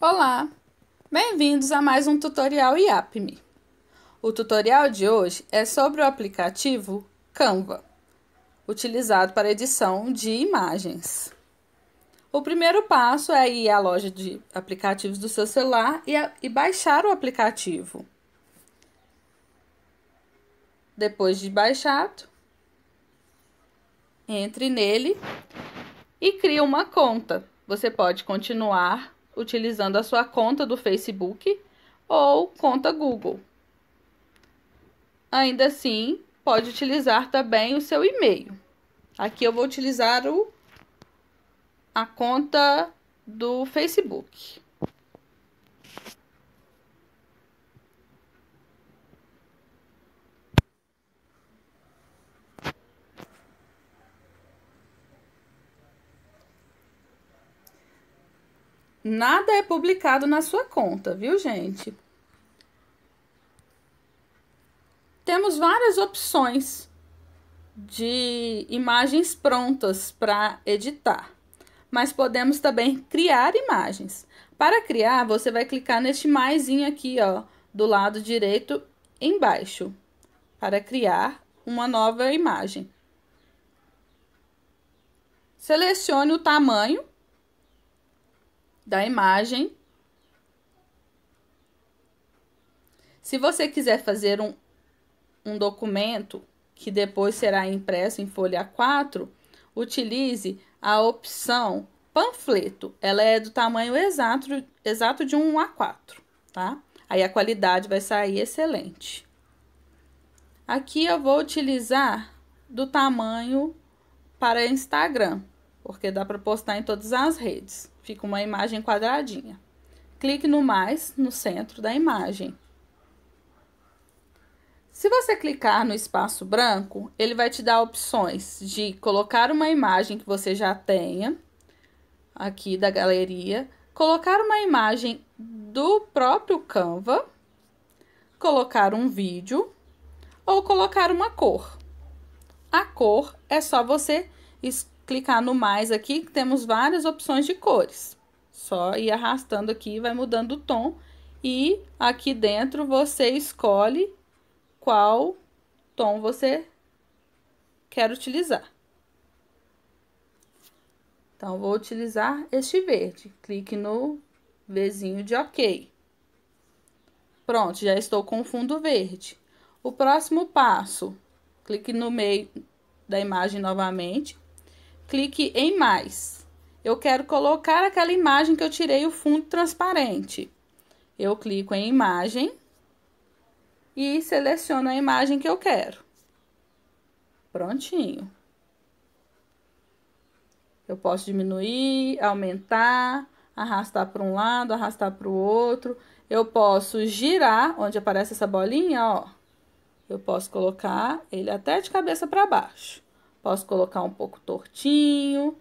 Olá! Bem-vindos a mais um tutorial IAPME. O tutorial de hoje é sobre o aplicativo Canva, utilizado para edição de imagens. O primeiro passo é ir à loja de aplicativos do seu celular e, a, e baixar o aplicativo. Depois de baixado, entre nele e cria uma conta. Você pode continuar utilizando a sua conta do Facebook ou conta Google. Ainda assim, pode utilizar também o seu e-mail. Aqui eu vou utilizar o, a conta do Facebook. Nada é publicado na sua conta, viu, gente? Temos várias opções de imagens prontas para editar, mas podemos também criar imagens. Para criar, você vai clicar neste mais aqui, ó, do lado direito embaixo, para criar uma nova imagem. Selecione o tamanho da imagem. Se você quiser fazer um, um documento que depois será impresso em folha 4, utilize a opção panfleto. Ela é do tamanho exato, exato de um A4, tá? Aí a qualidade vai sair excelente. Aqui eu vou utilizar do tamanho para Instagram porque dá para postar em todas as redes. Fica uma imagem quadradinha. Clique no mais no centro da imagem. Se você clicar no espaço branco, ele vai te dar opções de colocar uma imagem que você já tenha aqui da galeria, colocar uma imagem do próprio Canva, colocar um vídeo ou colocar uma cor. A cor é só você escolher clicar no mais aqui, temos várias opções de cores. Só ir arrastando aqui, vai mudando o tom. E aqui dentro você escolhe qual tom você quer utilizar. Então, vou utilizar este verde. Clique no Vzinho de OK. Pronto, já estou com o fundo verde. O próximo passo, clique no meio da imagem novamente clique em mais. Eu quero colocar aquela imagem que eu tirei o fundo transparente. Eu clico em imagem e seleciono a imagem que eu quero. Prontinho. Eu posso diminuir, aumentar, arrastar para um lado, arrastar para o outro. Eu posso girar, onde aparece essa bolinha, ó. Eu posso colocar ele até de cabeça para baixo. Posso colocar um pouco tortinho.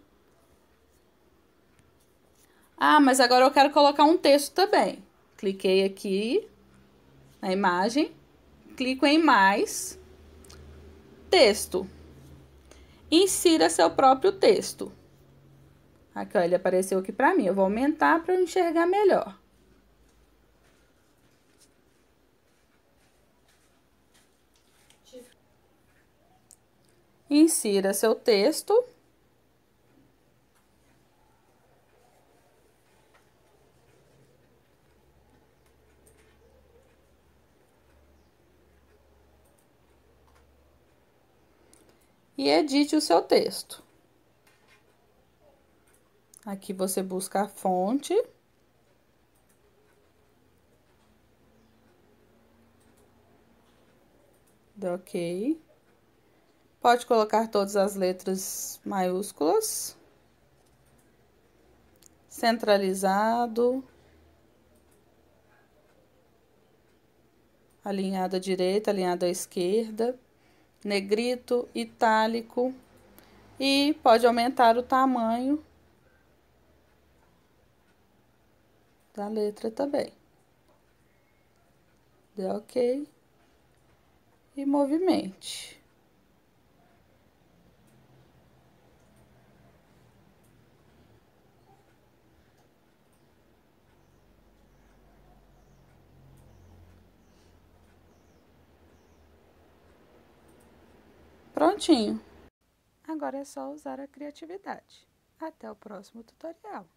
Ah, mas agora eu quero colocar um texto também. Cliquei aqui na imagem, clico em mais, texto. Insira seu próprio texto. Aqui, ó, ele apareceu aqui para mim. Eu vou aumentar para eu enxergar melhor. Insira seu texto. E edite o seu texto. Aqui você busca a fonte. Dá ok. Pode colocar todas as letras maiúsculas. Centralizado. Alinhado à direita, alinhado à esquerda. Negrito, itálico. E pode aumentar o tamanho da letra também. Dê ok. E movimente. Prontinho! Agora é só usar a criatividade. Até o próximo tutorial!